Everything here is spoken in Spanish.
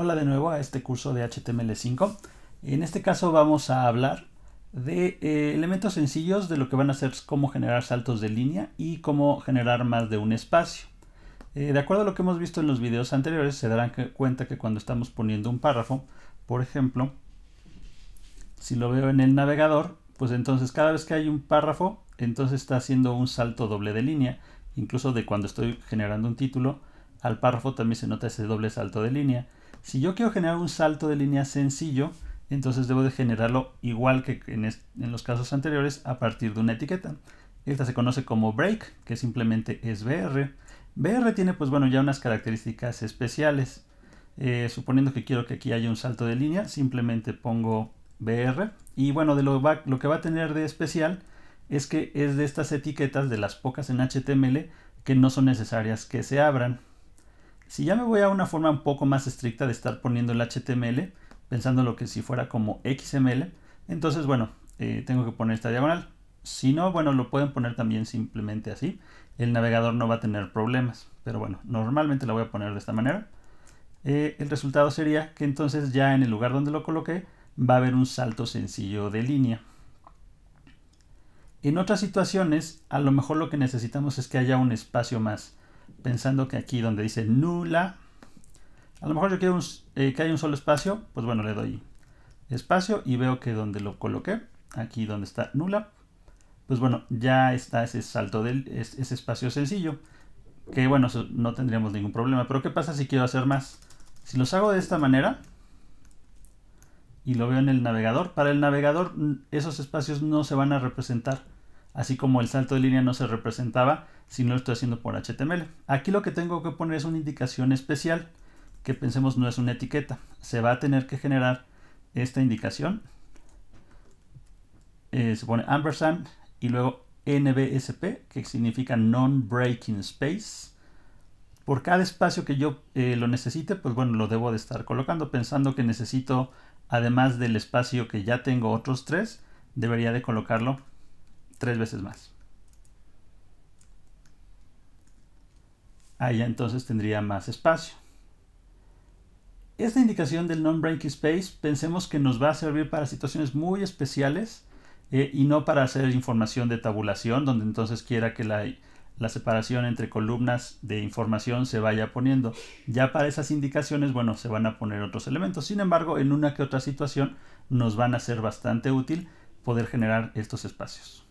Hola de nuevo a este curso de HTML5. En este caso vamos a hablar de eh, elementos sencillos de lo que van a ser cómo generar saltos de línea y cómo generar más de un espacio. Eh, de acuerdo a lo que hemos visto en los videos anteriores, se darán cuenta que cuando estamos poniendo un párrafo, por ejemplo, si lo veo en el navegador, pues entonces cada vez que hay un párrafo, entonces está haciendo un salto doble de línea, incluso de cuando estoy generando un título, al párrafo también se nota ese doble salto de línea. Si yo quiero generar un salto de línea sencillo, entonces debo de generarlo igual que en, los casos anteriores a partir de una etiqueta. Esta se conoce como break, que simplemente es BR. BR tiene pues bueno ya unas características especiales. Eh, suponiendo que quiero que aquí haya un salto de línea, simplemente pongo BR. Y bueno, de lo que va a tener de especial es que es de estas etiquetas, de las pocas en HTML, que no son necesarias que se abran. Si ya me voy a una forma un poco más estricta de estar poniendo el HTML, pensando lo que si fuera como XML, entonces bueno, eh, tengo que poner esta diagonal. Si no, bueno, lo pueden poner también simplemente así. El navegador no va a tener problemas, pero bueno, normalmente la voy a poner de esta manera. Eh, el resultado sería que entonces ya en el lugar donde lo coloqué va a haber un salto sencillo de línea. En otras situaciones, a lo mejor lo que necesitamos es que haya un espacio más pensando que aquí donde dice nula, a lo mejor yo quiero eh, que haya un solo espacio, pues bueno, le doy espacio y veo que donde lo coloqué, aquí donde está nula, pues bueno, ya está ese salto, del, ese espacio sencillo, que bueno, no tendríamos ningún problema. Pero ¿qué pasa si quiero hacer más? Si los hago de esta manera y lo veo en el navegador, para el navegador esos espacios no se van a representar así como el salto de línea no se representaba si no lo estoy haciendo por HTML. Aquí lo que tengo que poner es una indicación especial, que pensemos no es una etiqueta. Se va a tener que generar esta indicación. Eh, se pone ampersand y luego NBSP, que significa Non-Breaking Space. Por cada espacio que yo eh, lo necesite, pues bueno, lo debo de estar colocando, pensando que necesito, además del espacio que ya tengo, otros tres, debería de colocarlo tres veces más. Ahí entonces tendría más espacio. Esta indicación del non breaking space pensemos que nos va a servir para situaciones muy especiales eh, y no para hacer información de tabulación, donde entonces quiera que la separación entre columnas de información se vaya poniendo. Ya para esas indicaciones, bueno, se van a poner otros elementos. Sin embargo, en una que otra situación nos van a ser bastante útil poder generar estos espacios.